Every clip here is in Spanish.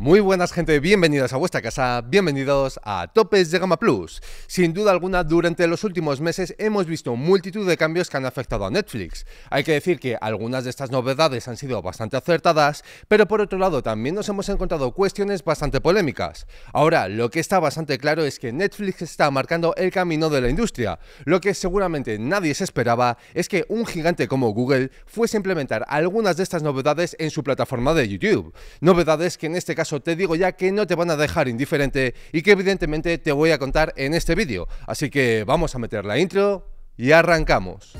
Muy buenas gente, bienvenidos a vuestra casa, bienvenidos a Topes de Gama Plus. Sin duda alguna, durante los últimos meses hemos visto multitud de cambios que han afectado a Netflix. Hay que decir que algunas de estas novedades han sido bastante acertadas, pero por otro lado también nos hemos encontrado cuestiones bastante polémicas. Ahora, lo que está bastante claro es que Netflix está marcando el camino de la industria. Lo que seguramente nadie se esperaba es que un gigante como Google fuese a implementar algunas de estas novedades en su plataforma de YouTube. Novedades que en este caso te digo ya que no te van a dejar indiferente y que evidentemente te voy a contar en este vídeo. Así que vamos a meter la intro y arrancamos.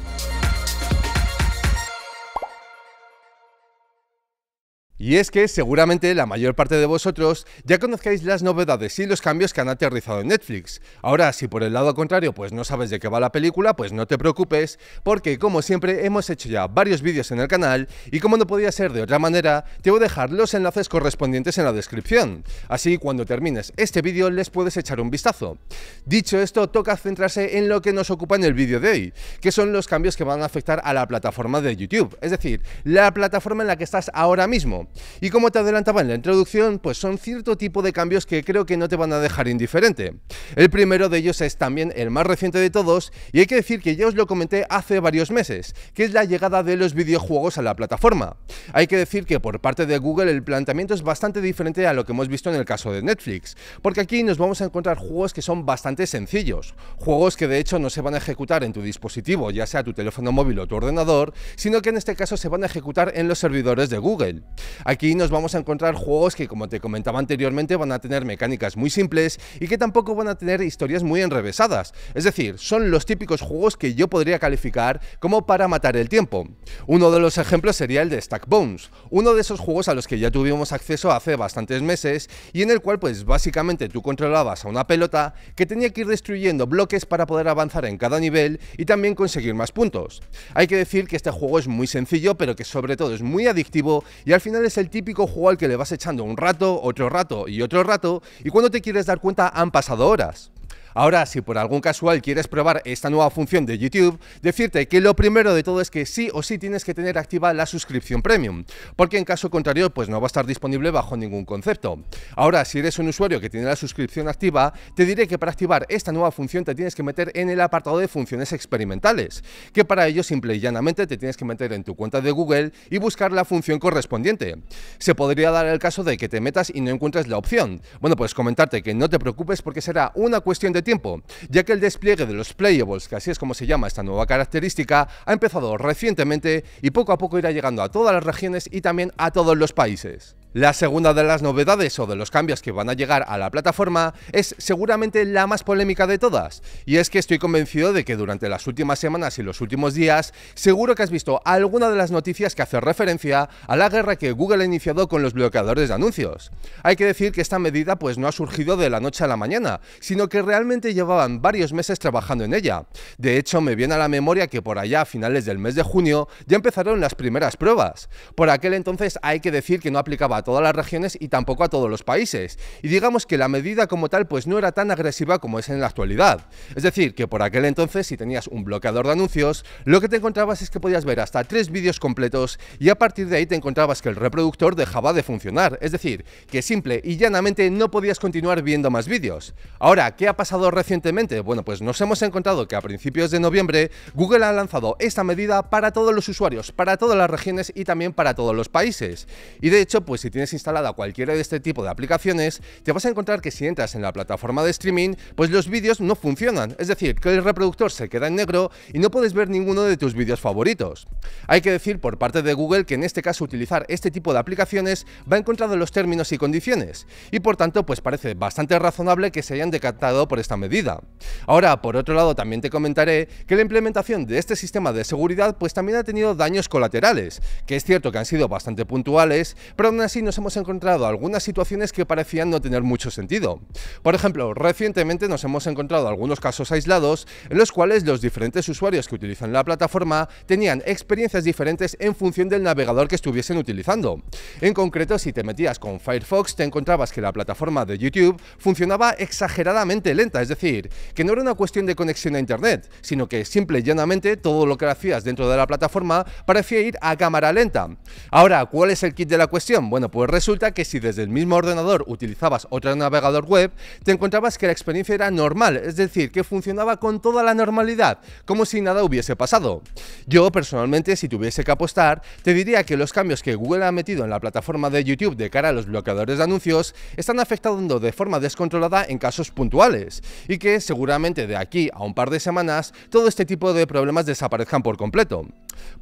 Y es que seguramente la mayor parte de vosotros ya conozcáis las novedades y los cambios que han aterrizado en Netflix. Ahora, si por el lado contrario pues no sabes de qué va la película, pues no te preocupes, porque como siempre hemos hecho ya varios vídeos en el canal y como no podía ser de otra manera, te voy a dejar los enlaces correspondientes en la descripción. Así cuando termines este vídeo les puedes echar un vistazo. Dicho esto, toca centrarse en lo que nos ocupa en el vídeo de hoy, que son los cambios que van a afectar a la plataforma de YouTube, es decir, la plataforma en la que estás ahora mismo. Y como te adelantaba en la introducción, pues son cierto tipo de cambios que creo que no te van a dejar indiferente. El primero de ellos es también el más reciente de todos, y hay que decir que ya os lo comenté hace varios meses, que es la llegada de los videojuegos a la plataforma. Hay que decir que por parte de Google el planteamiento es bastante diferente a lo que hemos visto en el caso de Netflix, porque aquí nos vamos a encontrar juegos que son bastante sencillos, juegos que de hecho no se van a ejecutar en tu dispositivo, ya sea tu teléfono móvil o tu ordenador, sino que en este caso se van a ejecutar en los servidores de Google. Aquí nos vamos a encontrar juegos que, como te comentaba anteriormente, van a tener mecánicas muy simples y que tampoco van a tener historias muy enrevesadas. Es decir, son los típicos juegos que yo podría calificar como para matar el tiempo. Uno de los ejemplos sería el de Stack Bones, uno de esos juegos a los que ya tuvimos acceso hace bastantes meses y en el cual pues básicamente tú controlabas a una pelota que tenía que ir destruyendo bloques para poder avanzar en cada nivel y también conseguir más puntos. Hay que decir que este juego es muy sencillo pero que sobre todo es muy adictivo y al final es el típico al que le vas echando un rato, otro rato y otro rato, y cuando te quieres dar cuenta han pasado horas. Ahora, si por algún casual quieres probar esta nueva función de YouTube, decirte que lo primero de todo es que sí o sí tienes que tener activa la suscripción premium, porque en caso contrario pues no va a estar disponible bajo ningún concepto. Ahora, si eres un usuario que tiene la suscripción activa, te diré que para activar esta nueva función te tienes que meter en el apartado de funciones experimentales, que para ello simple y llanamente te tienes que meter en tu cuenta de Google y buscar la función correspondiente. Se podría dar el caso de que te metas y no encuentres la opción. Bueno, pues comentarte que no te preocupes porque será una cuestión de tiempo, ya que el despliegue de los playables, que así es como se llama esta nueva característica, ha empezado recientemente y poco a poco irá llegando a todas las regiones y también a todos los países. La segunda de las novedades o de los cambios que van a llegar a la plataforma es seguramente la más polémica de todas, y es que estoy convencido de que durante las últimas semanas y los últimos días seguro que has visto alguna de las noticias que hace referencia a la guerra que Google ha iniciado con los bloqueadores de anuncios. Hay que decir que esta medida pues no ha surgido de la noche a la mañana, sino que realmente llevaban varios meses trabajando en ella. De hecho, me viene a la memoria que por allá a finales del mes de junio ya empezaron las primeras pruebas. Por aquel entonces hay que decir que no aplicaba todas las regiones y tampoco a todos los países. Y digamos que la medida como tal pues no era tan agresiva como es en la actualidad. Es decir, que por aquel entonces si tenías un bloqueador de anuncios, lo que te encontrabas es que podías ver hasta tres vídeos completos y a partir de ahí te encontrabas que el reproductor dejaba de funcionar. Es decir, que simple y llanamente no podías continuar viendo más vídeos. Ahora, ¿qué ha pasado recientemente? Bueno, pues nos hemos encontrado que a principios de noviembre Google ha lanzado esta medida para todos los usuarios, para todas las regiones y también para todos los países. Y de hecho, pues tienes instalada cualquiera de este tipo de aplicaciones, te vas a encontrar que si entras en la plataforma de streaming, pues los vídeos no funcionan, es decir, que el reproductor se queda en negro y no puedes ver ninguno de tus vídeos favoritos. Hay que decir por parte de Google que en este caso utilizar este tipo de aplicaciones va en contra de los términos y condiciones, y por tanto pues parece bastante razonable que se hayan decantado por esta medida. Ahora, por otro lado, también te comentaré que la implementación de este sistema de seguridad pues también ha tenido daños colaterales, que es cierto que han sido bastante puntuales, pero aún así nos hemos encontrado algunas situaciones que parecían no tener mucho sentido. Por ejemplo, recientemente nos hemos encontrado algunos casos aislados en los cuales los diferentes usuarios que utilizan la plataforma tenían experiencias diferentes en función del navegador que estuviesen utilizando. En concreto, si te metías con Firefox, te encontrabas que la plataforma de YouTube funcionaba exageradamente lenta, es decir, que no era una cuestión de conexión a Internet, sino que simple y llanamente todo lo que hacías dentro de la plataforma parecía ir a cámara lenta. Ahora, ¿cuál es el kit de la cuestión? Bueno, pues resulta que si desde el mismo ordenador utilizabas otro navegador web, te encontrabas que la experiencia era normal, es decir, que funcionaba con toda la normalidad, como si nada hubiese pasado. Yo personalmente, si tuviese que apostar, te diría que los cambios que Google ha metido en la plataforma de YouTube de cara a los bloqueadores de anuncios están afectando de forma descontrolada en casos puntuales, y que seguramente de aquí a un par de semanas todo este tipo de problemas desaparezcan por completo.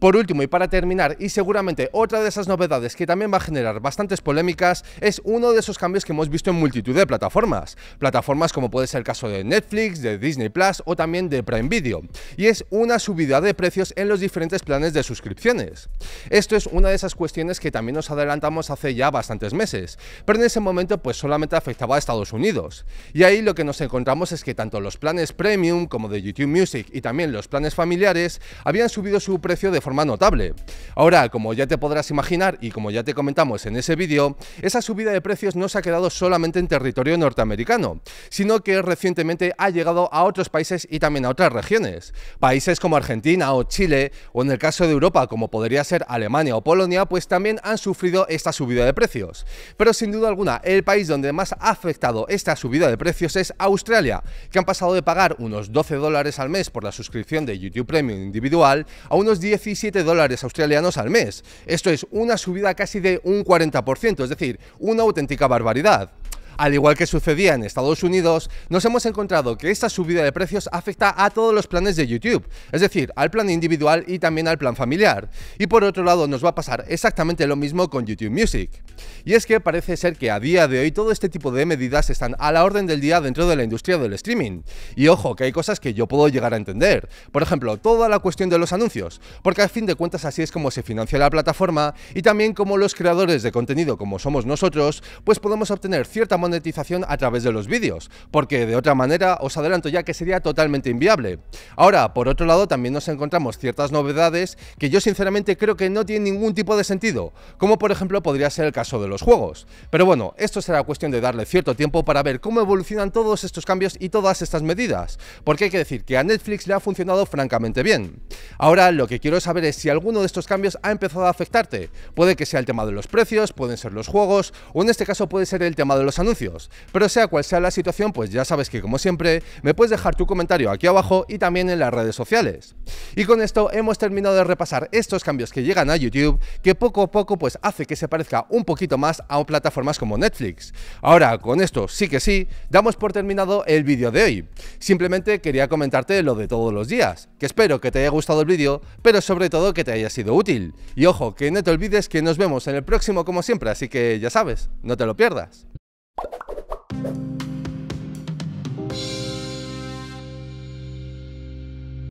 Por último y para terminar, y seguramente otra de esas novedades que también va a generar bastante polémicas, es uno de esos cambios que hemos visto en multitud de plataformas. Plataformas como puede ser el caso de Netflix, de Disney Plus o también de Prime Video. Y es una subida de precios en los diferentes planes de suscripciones. Esto es una de esas cuestiones que también nos adelantamos hace ya bastantes meses, pero en ese momento pues solamente afectaba a Estados Unidos. Y ahí lo que nos encontramos es que tanto los planes premium como de YouTube Music y también los planes familiares habían subido su precio de forma notable. Ahora, como ya te podrás imaginar y como ya te comentamos en ese vídeo, esa subida de precios no se ha quedado solamente en territorio norteamericano, sino que recientemente ha llegado a otros países y también a otras regiones. Países como Argentina o Chile, o en el caso de Europa, como podría ser Alemania o Polonia, pues también han sufrido esta subida de precios. Pero sin duda alguna, el país donde más ha afectado esta subida de precios es Australia, que han pasado de pagar unos 12 dólares al mes por la suscripción de YouTube Premium individual a unos 17 dólares australianos al mes. Esto es una subida casi de un 40% es decir, una auténtica barbaridad. Al igual que sucedía en Estados Unidos, nos hemos encontrado que esta subida de precios afecta a todos los planes de YouTube, es decir, al plan individual y también al plan familiar. Y por otro lado, nos va a pasar exactamente lo mismo con YouTube Music. Y es que parece ser que a día de hoy todo este tipo de medidas están a la orden del día dentro de la industria del streaming. Y ojo, que hay cosas que yo puedo llegar a entender. Por ejemplo, toda la cuestión de los anuncios, porque al fin de cuentas así es como se financia la plataforma y también como los creadores de contenido como somos nosotros, pues podemos obtener cierta monetización a través de los vídeos, porque de otra manera os adelanto ya que sería totalmente inviable. Ahora, por otro lado, también nos encontramos ciertas novedades que yo sinceramente creo que no tienen ningún tipo de sentido, como por ejemplo podría ser el caso de los juegos. Pero bueno, esto será cuestión de darle cierto tiempo para ver cómo evolucionan todos estos cambios y todas estas medidas, porque hay que decir que a Netflix le ha funcionado francamente bien. Ahora, lo que quiero saber es si alguno de estos cambios ha empezado a afectarte. Puede que sea el tema de los precios, pueden ser los juegos, o en este caso puede ser el tema de los anuncios pero sea cual sea la situación, pues ya sabes que como siempre, me puedes dejar tu comentario aquí abajo y también en las redes sociales. Y con esto hemos terminado de repasar estos cambios que llegan a YouTube, que poco a poco pues hace que se parezca un poquito más a plataformas como Netflix. Ahora, con esto sí que sí, damos por terminado el vídeo de hoy. Simplemente quería comentarte lo de todos los días, que espero que te haya gustado el vídeo, pero sobre todo que te haya sido útil. Y ojo, que no te olvides que nos vemos en el próximo como siempre, así que ya sabes, no te lo pierdas.